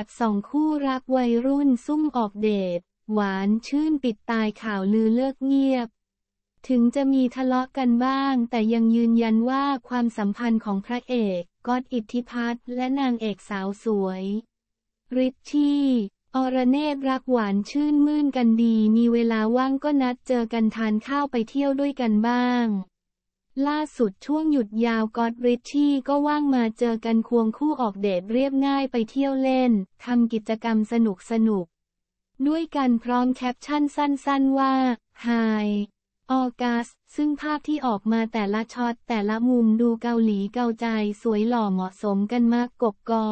แบสองคู่รักวัยรุ่นซุ่มออกเดทหวานชื่นปิดตายข่าวลือเลิกเงียบ ถึงจะมีทะเลาะกันบ้างแต่ยังยืนยันว่าความสัมพันธ์ของพระเอก ก็อดอิทธิพัทธ์และนางเอกสาวสวย ริชชี่ อรเนตรักหวานชื่นมื่นกันดีมีเวลาว่างก็นัดเจอกันทานข้าวไปเที่ยวด้วยกันบ้างล่าสุดช่วงหยุดยาวก็อดริชชี่ก็ว่างมาเจอกันควงคู่ออกเดทเรียบง่ายไปเที่ยวเล่นทำกิจกรรมสนุกสนุก ด้วยกันพร้อมแคปชั่นสั้น ๆว่า Hi ออกัสซึ่งภาพที่ออกมาแต่ละช็อตแต่ละมุมดูเกาหลีเกาใจสวยหล่อเหมาะสมกันมากกบกอ